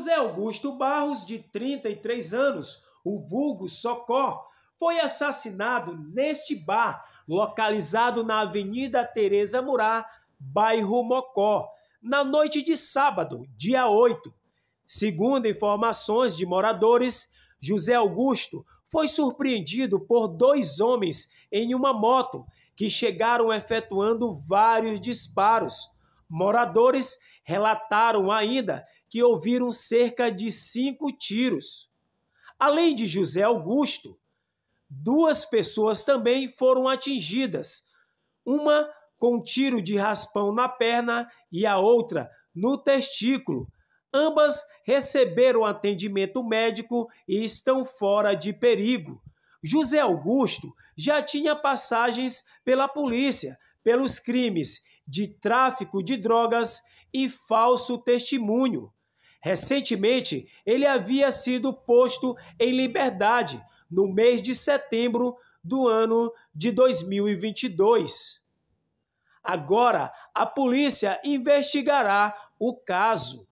José Augusto Barros, de 33 anos, o vulgo Socó, foi assassinado neste bar, localizado na Avenida Tereza Murá, bairro Mocó, na noite de sábado, dia 8. Segundo informações de moradores, José Augusto foi surpreendido por dois homens em uma moto que chegaram efetuando vários disparos. Moradores relataram ainda que ouviram cerca de cinco tiros. Além de José Augusto, duas pessoas também foram atingidas, uma com tiro de raspão na perna e a outra no testículo. Ambas receberam atendimento médico e estão fora de perigo. José Augusto já tinha passagens pela polícia pelos crimes de tráfico de drogas e falso testemunho. Recentemente, ele havia sido posto em liberdade no mês de setembro do ano de 2022. Agora, a polícia investigará o caso.